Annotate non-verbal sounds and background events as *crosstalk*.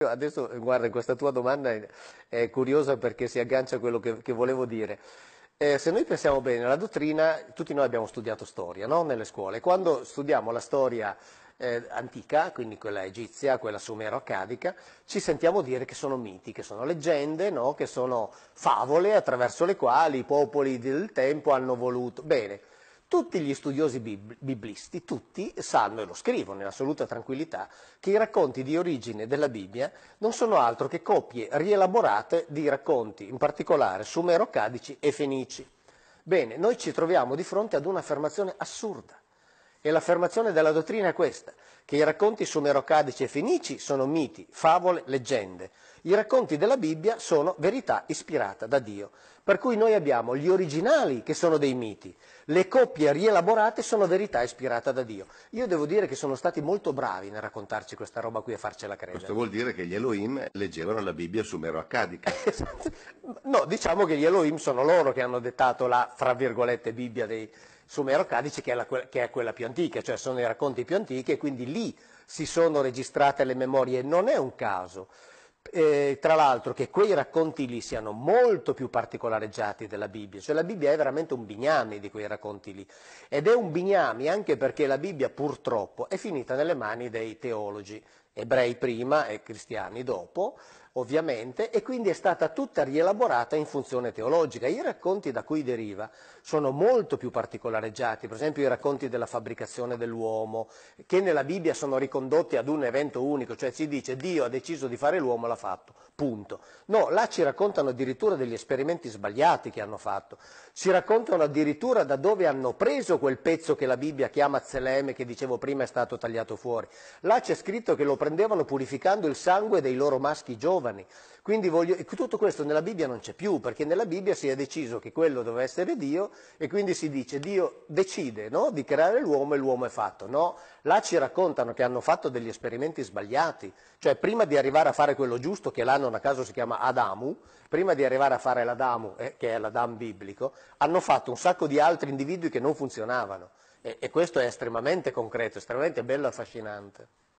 Adesso, guarda, questa tua domanda è curiosa perché si aggancia a quello che, che volevo dire. Eh, se noi pensiamo bene alla dottrina, tutti noi abbiamo studiato storia no? nelle scuole. Quando studiamo la storia eh, antica, quindi quella egizia, quella sumero-accadica, ci sentiamo dire che sono miti, che sono leggende, no? che sono favole attraverso le quali i popoli del tempo hanno voluto. Bene, tutti gli studiosi biblisti, tutti, sanno e lo scrivono in assoluta tranquillità, che i racconti di origine della Bibbia non sono altro che copie rielaborate di racconti, in particolare sumero-cadici e fenici. Bene, noi ci troviamo di fronte ad un'affermazione assurda. E l'affermazione della dottrina è questa, che i racconti sumerocadici e fenici sono miti, favole, leggende. I racconti della Bibbia sono verità ispirata da Dio. Per cui noi abbiamo gli originali che sono dei miti, le coppie rielaborate sono verità ispirata da Dio. Io devo dire che sono stati molto bravi nel raccontarci questa roba qui e farcela credere. Questo vuol dire che gli Elohim leggevano la Bibbia sumero accadica. *laughs* Esatto. no, diciamo che gli Elohim sono loro che hanno dettato la, fra virgolette, Bibbia dei Sumero Cadice che è, la, che è quella più antica, cioè sono i racconti più antichi e quindi lì si sono registrate le memorie. Non è un caso eh, tra l'altro che quei racconti lì siano molto più particolareggiati della Bibbia, cioè la Bibbia è veramente un bignami di quei racconti lì ed è un bignami anche perché la Bibbia purtroppo è finita nelle mani dei teologi ebrei prima e cristiani dopo, ovviamente, e quindi è stata tutta rielaborata in funzione teologica. I racconti da cui deriva sono molto più particolareggiati, per esempio i racconti della fabbricazione dell'uomo, che nella Bibbia sono ricondotti ad un evento unico, cioè si dice Dio ha deciso di fare l'uomo l'ha fatto, punto. No, là ci raccontano addirittura degli esperimenti sbagliati che hanno fatto, ci raccontano addirittura da dove hanno preso quel pezzo che la Bibbia chiama Zeleme, che dicevo prima è stato tagliato fuori. Là c'è scritto che lo prendevano purificando il sangue dei loro maschi giovani, quindi voglio, tutto questo nella Bibbia non c'è più, perché nella Bibbia si è deciso che quello doveva essere Dio e quindi si dice Dio decide no? di creare l'uomo e l'uomo è fatto. No, là ci raccontano che hanno fatto degli esperimenti sbagliati, cioè prima di arrivare a fare quello giusto, che là non a caso si chiama Adamu, prima di arrivare a fare l'Adamu, eh, che è l'Adam biblico, hanno fatto un sacco di altri individui che non funzionavano. E, e questo è estremamente concreto, estremamente bello e affascinante.